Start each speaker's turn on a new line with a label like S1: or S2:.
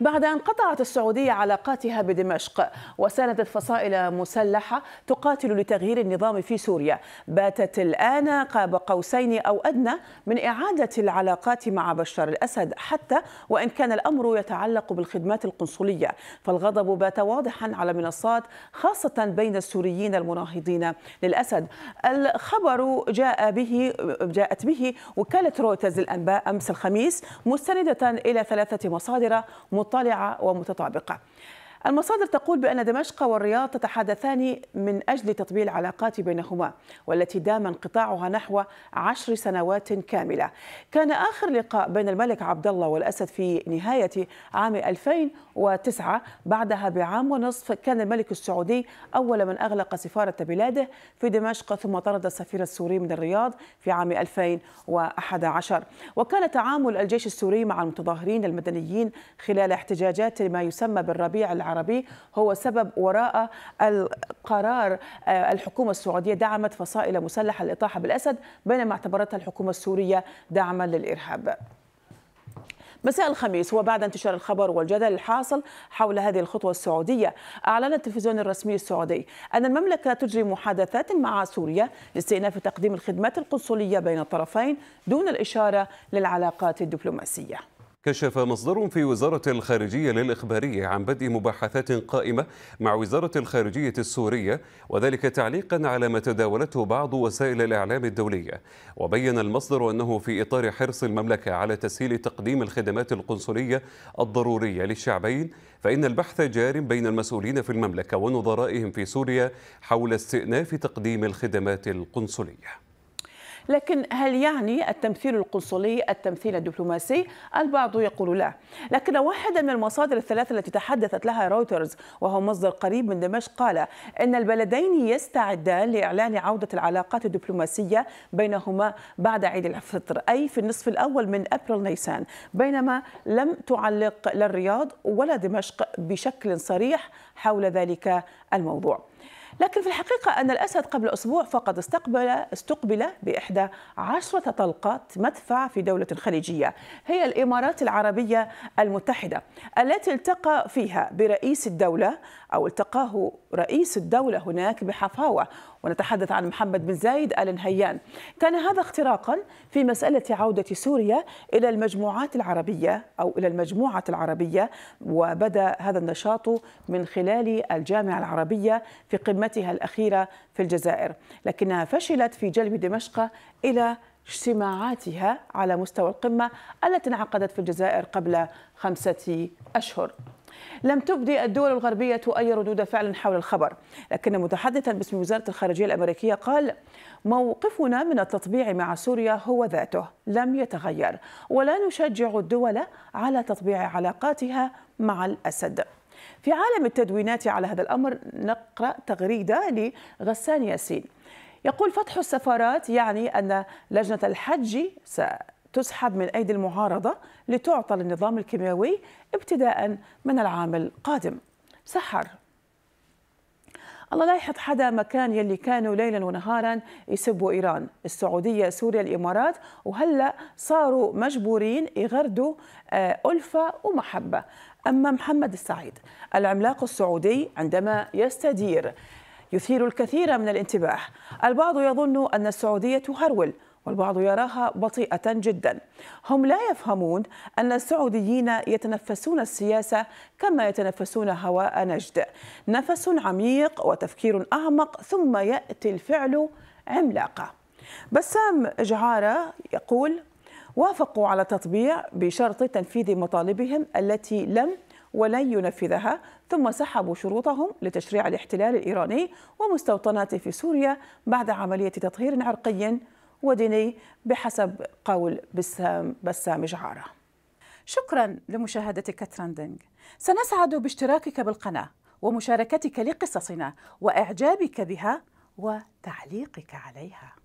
S1: بعد أن قطعت السعودية علاقاتها بدمشق وساندت فصائل مسلحة تقاتل لتغيير النظام في سوريا باتت الآن قاب قوسين أو أدنى من إعادة العلاقات مع بشار الأسد حتى وإن كان الأمر يتعلق بالخدمات القنصلية فالغضب بات واضحا على منصات خاصة بين السوريين المناهضين للأسد الخبر جاء به جاءت به وكالة رويترز الأنباء أمس الخميس مستندة إلى ثلاثة مصادر مطلعه ومتطابقه المصادر تقول بأن دمشق والرياض تتحدثان من أجل تطبيع العلاقات بينهما والتي دام انقطاعها نحو عشر سنوات كاملة كان آخر لقاء بين الملك عبد الله والأسد في نهاية عام 2009 بعدها بعام ونصف كان الملك السعودي أول من أغلق سفارة بلاده في دمشق ثم طرد السفير السوري من الرياض في عام 2011 وكان تعامل الجيش السوري مع المتظاهرين المدنيين خلال احتجاجات ما يسمى بالربيع العام العربي هو سبب وراء القرار آه، الحكومة السعودية دعمت فصائل مسلحة للإطاحة بالأسد بينما اعتبرتها الحكومة السورية دعما للإرهاب مساء الخميس وبعد انتشار الخبر والجدل الحاصل حول هذه الخطوة السعودية أعلن التلفزيون الرسمي السعودي أن المملكة تجري محادثات مع سوريا لاستئناف تقديم الخدمات القنصلية بين الطرفين دون الإشارة للعلاقات الدبلوماسية
S2: كشف مصدر في وزارة الخارجية للإخبارية عن بدء مباحثات قائمة مع وزارة الخارجية السورية وذلك تعليقا على ما تداولته بعض وسائل الإعلام الدولية وبين المصدر أنه في إطار حرص المملكة على تسهيل تقديم الخدمات القنصلية الضرورية للشعبين فإن البحث جار بين المسؤولين في المملكة ونظرائهم في سوريا حول استئناف تقديم الخدمات القنصلية
S1: لكن هل يعني التمثيل القنصلي التمثيل الدبلوماسي البعض يقول لا لكن واحدا من المصادر الثلاثة التي تحدثت لها رويترز وهو مصدر قريب من دمشق قال أن البلدين يستعدان لإعلان عودة العلاقات الدبلوماسية بينهما بعد عيد الفطر أي في النصف الأول من أبريل نيسان بينما لم تعلق لا الرياض ولا دمشق بشكل صريح حول ذلك الموضوع لكن في الحقيقة أن الأسد قبل أسبوع فقد استقبل استقبل بإحدى عشرة طلقات مدفع في دولة خليجية هي الإمارات العربية المتحدة التي التقى فيها برئيس الدولة أو التقاه رئيس الدولة هناك بحفاوة ونتحدث عن محمد بن زايد آل نهيان كان هذا اختراقا في مسألة عودة سوريا إلى المجموعات العربية أو إلى المجموعة العربية وبدأ هذا النشاط من خلال الجامعة العربية في قمتها الأخيرة في الجزائر لكنها فشلت في جلب دمشق إلى اجتماعاتها على مستوى القمة التي انعقدت في الجزائر قبل خمسة أشهر لم تبدي الدول الغربية أي ردود فعل حول الخبر لكن متحدثا باسم وزارة الخارجية الأمريكية قال موقفنا من التطبيع مع سوريا هو ذاته لم يتغير ولا نشجع الدول على تطبيع علاقاتها مع الأسد في عالم التدوينات على هذا الأمر نقرأ تغريدة لغسان ياسين يقول فتح السفارات يعني أن لجنة الحج ستسحب من أيدي المعارضة لتعطى للنظام الكيميائي ابتداء من العام القادم سحر الله لا يحط حدا مكان يلي كانوا ليلا ونهارا يسبوا ايران، السعوديه، سوريا، الامارات وهلا صاروا مجبورين يغردوا آه، الفه ومحبه. اما محمد السعيد العملاق السعودي عندما يستدير يثير الكثير من الانتباه البعض يظن أن السعودية تهرول والبعض يراها بطيئة جدا هم لا يفهمون أن السعوديين يتنفسون السياسة كما يتنفسون هواء نجد نفس عميق وتفكير أعمق ثم يأتي الفعل عملاقة بسام جعارة يقول وافقوا على تطبيع بشرط تنفيذ مطالبهم التي لم ولن ينفذها ثم سحبوا شروطهم لتشريع الاحتلال الإيراني ومستوطناته في سوريا بعد عملية تطهير عرقي وديني بحسب قول بسام, بسام جعارة شكرا لمشاهدتك ترندنج سنسعد باشتراكك بالقناة ومشاركتك لقصصنا وإعجابك بها وتعليقك عليها